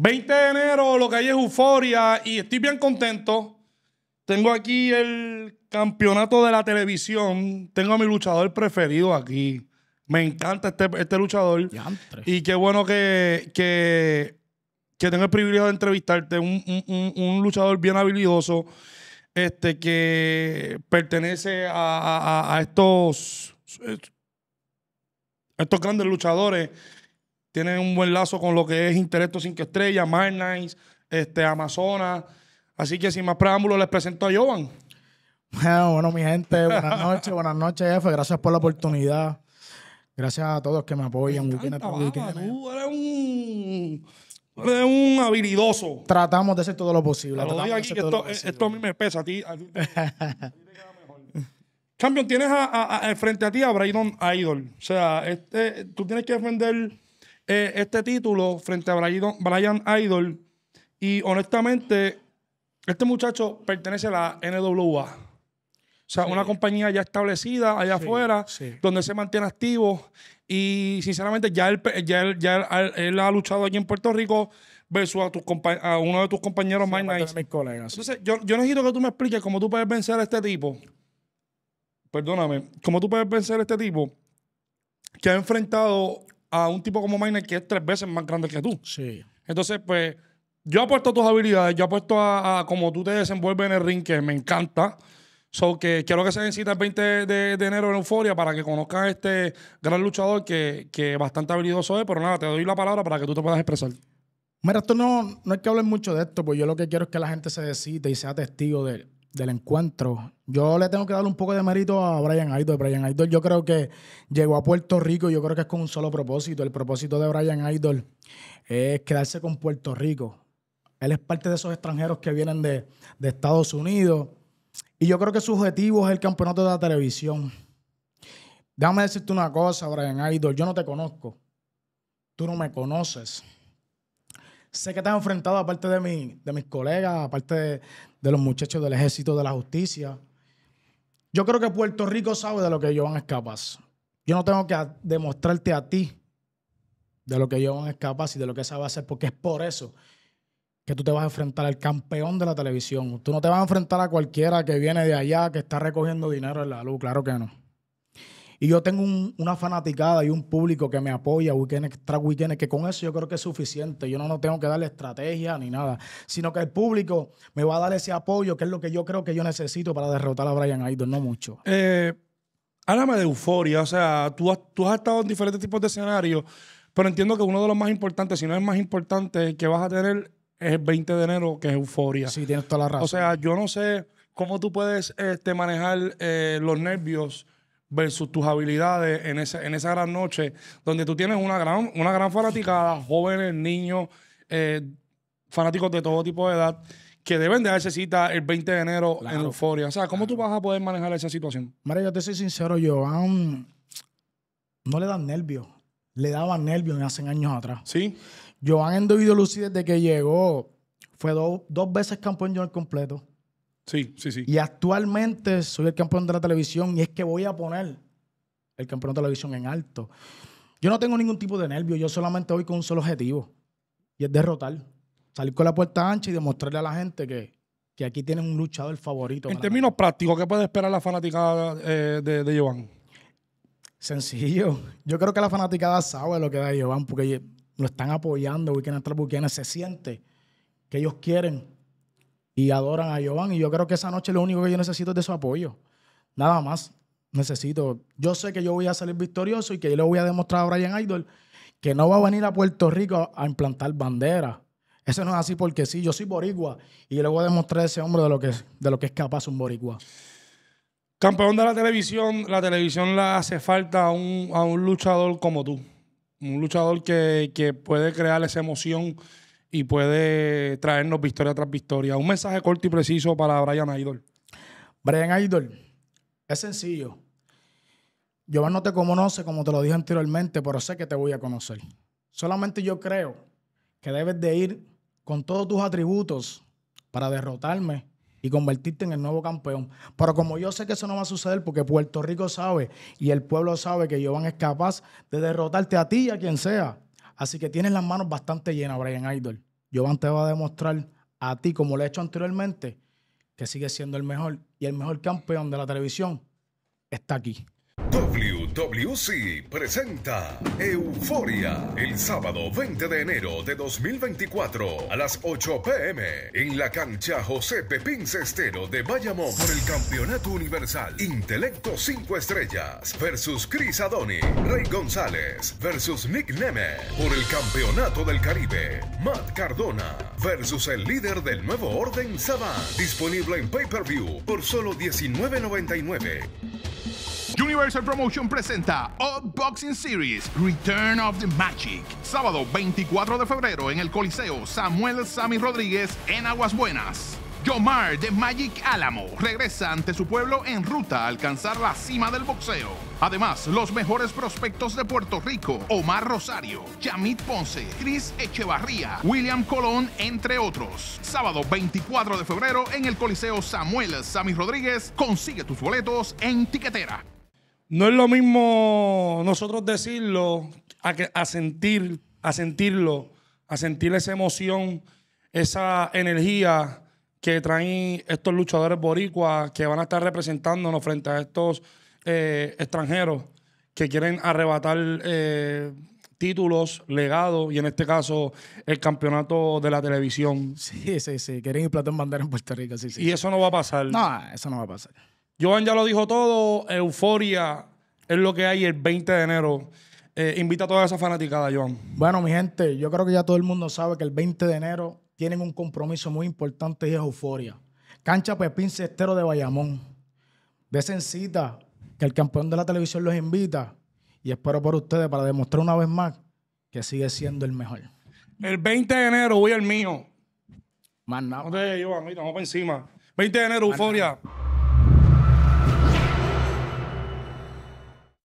20 de enero, lo que hay es euforia y estoy bien contento. Tengo aquí el campeonato de la televisión. Tengo a mi luchador preferido aquí. Me encanta este, este luchador. Y qué bueno que, que, tengo el privilegio de entrevistarte. Un, luchador bien habilidoso este, que pertenece a, estos, eh, a estos grandes luchadores tienen un buen lazo con lo que es Interestos 5 Estrellas, Mind este, Amazonas. Así que sin más preámbulos les presento a Jovan. Ah, bueno, mi gente, buenas noches, buenas noches, jefe. Gracias por la oportunidad. Gracias a todos que me apoyan. Me eres un, habilidoso. Tratamos de hacer todo lo posible. esto, a mí me pesa. A ti, tienes frente a ti a Brandon Idol. O sea, este, tú tienes que defender eh, este título frente a Brian, Idol. Y honestamente, este muchacho pertenece a la NWA. O sea, una compañía ya establecida allá afuera, donde se mantiene activo. Y sinceramente, ya él, ya él, ha luchado aquí en Puerto Rico versus a, uno de tus compañeros más nice. Entonces, yo, yo, necesito que tú me expliques cómo tú puedes vencer a este tipo. Perdóname, cómo tú puedes vencer a este tipo que ha enfrentado a un tipo como Miner que es tres veces más grande que tú. Sí. Entonces, pues, yo apuesto a tus habilidades, yo apuesto a, a cómo tú te desenvuelves en el ring, que me encanta. So que quiero que se den el 20 de, enero en Euforia para que conozcan a este gran luchador que, bastante habilidoso es. Pero nada, te doy la palabra para que tú te puedas expresar. Mira, esto no, no hay que hablar mucho de esto, pues yo lo que quiero es que la gente se decida y sea testigo de, él del encuentro. Yo le tengo que dar un poco de mérito a Brian Idol. Brian Idol yo creo que llegó a Puerto Rico, yo creo que es con un solo propósito. El propósito de Brian Idol es quedarse con Puerto Rico. Él es parte de esos extranjeros que vienen de, de Estados Unidos. Y yo creo que su objetivo es el campeonato de la televisión. Déjame decirte una cosa, Brian Idol. Yo no te conozco. Tú no me conoces sé que te has enfrentado, aparte de, de mis colegas, aparte de, de, los muchachos del Ejército de la Justicia. Yo creo que Puerto Rico sabe de lo que van es capaz. Yo no tengo que demostrarte a ti de lo que van es capaz y de lo que sabe hacer, porque es por eso que tú te vas a enfrentar al campeón de la televisión. Tú no te vas a enfrentar a cualquiera que viene de allá, que está recogiendo dinero en la luz, claro que no. Y yo tengo una fanaticada y un público que me apoya weekend tras weekend, que con eso yo creo que es suficiente. Yo no, no tengo que darle estrategia ni nada, sino que el público me va a dar ese apoyo, que es lo que yo creo que yo necesito para derrotar a Brian Aydon, no mucho. Eh, háblame de euforia, o sea, tú has, tú has estado en diferentes tipos de escenarios, pero entiendo que uno de los más importantes, si no es más importante, que vas a tener es el 20 de enero, que es euforia. Sí, tienes toda la razón. O sea, yo no sé cómo tú puedes este, manejar eh, los nervios versus tus habilidades en, esa gran noche, donde tú tienes una gran, una gran fanaticada, jóvenes, niños, eh, fanáticos de todo tipo de edad, que deben de darse cita el 20 de enero en Euforia. O sea, ¿cómo tú vas a poder manejar esa situación? María yo te soy sincero, Joan no le dan nervios. Le daban nervios hace años atrás. Sí. Joan Endovido Lucy desde que llegó fue dos veces campeón yo completo. Sí, sí, sí. Y actualmente soy el campeón de la televisión y es que voy a poner el campeón de la televisión en alto. Yo no tengo ningún tipo de nervio, yo solamente voy con un solo objetivo y es derrotar. Salir con la puerta ancha y demostrarle a la gente que, aquí tienen un luchador favorito. En términos prácticos, ¿qué puede esperar la fanaticada eh, de, de Giovanni? Sencillo. Yo creo que la fanaticada sabe lo que da Giovanni porque lo están apoyando, porque Se siente que ellos quieren y adoran a Jovan. Y yo creo que esa noche lo único que yo necesito es de su apoyo. Nada más. Necesito. Yo sé que yo voy a salir victorioso y que yo le voy a demostrar a Brian Idol que no va a venir a Puerto Rico a implantar banderas. Eso no es así porque sí, yo soy boricua y yo le voy a demostrar a ese hombre de lo que, de lo que es capaz un boricua. Campeón de la televisión, la televisión le hace falta a un, luchador como tú. Un luchador que, que puede crear esa emoción y puede traernos victoria tras victoria. Un mensaje corto y preciso para Brian Idol. Brian Idol, es sencillo. Yo no te conoce, como te lo dije anteriormente, pero sé que te voy a conocer. Solamente yo creo que debes de ir con todos tus atributos para derrotarme y convertirte en el nuevo campeón. Pero como yo sé que eso no va a suceder porque Puerto Rico sabe y el pueblo sabe que Giovanni es capaz de derrotarte a ti y a quien sea. Así que tienes las manos bastante llenas, Brian Idol. Jovan te va a demostrar a ti, como lo he hecho anteriormente, que sigue siendo el mejor y el mejor campeón de la televisión está aquí. WWC presenta Euforia el sábado 20 de enero de 2024 a las 8 pm en la cancha José Pepín Cestero de Bayamón por el Campeonato Universal Intelecto 5 Estrellas versus Chris Adoni, Rey González versus Nick Neme por el Campeonato del Caribe, Matt Cardona versus el líder del nuevo orden saba disponible en pay-per-view por solo $19.99. Universal Promotion presenta Boxing Series Return of the Magic. Sábado 24 de febrero en el Coliseo Samuel Sammy Rodríguez en Aguas Buenas. Yomar de Magic Álamo regresa ante su pueblo en ruta a alcanzar la cima del boxeo. Además, los mejores prospectos de Puerto Rico, Omar Rosario, Yamit Ponce, Chris Echevarría, William Colón, entre otros. Sábado 24 de febrero en el Coliseo Samuel Sammy Rodríguez, consigue tus boletos en Tiquetera no es lo mismo nosotros decirlo a, a sentir, a sentirlo, a sentir esa emoción, esa energía que traen estos luchadores boricuas que van a estar representándonos frente a estos eh, extranjeros que quieren arrebatar eh, títulos, legados y en este caso el campeonato de la televisión. Sí, sí, sí. Quieren implantar bandera en Puerto Rico, sí, sí. Y eso no va a pasar. No, eso no va a pasar. Joan ya lo dijo todo. Euforia es lo que hay el 20 de enero. Eh, invita a toda esa fanaticada, Joan. Bueno, mi gente, yo creo que ya todo el mundo sabe que el 20 de enero tienen un compromiso muy importante y es Euforia. Cancha Pepín Cestero de Bayamón. Desencita, que el campeón de la televisión los invita y espero por ustedes para demostrar una vez más que sigue siendo el mejor. El 20 de enero voy al mío. Más nada. No te vamos encima. 20 de enero, Euforia.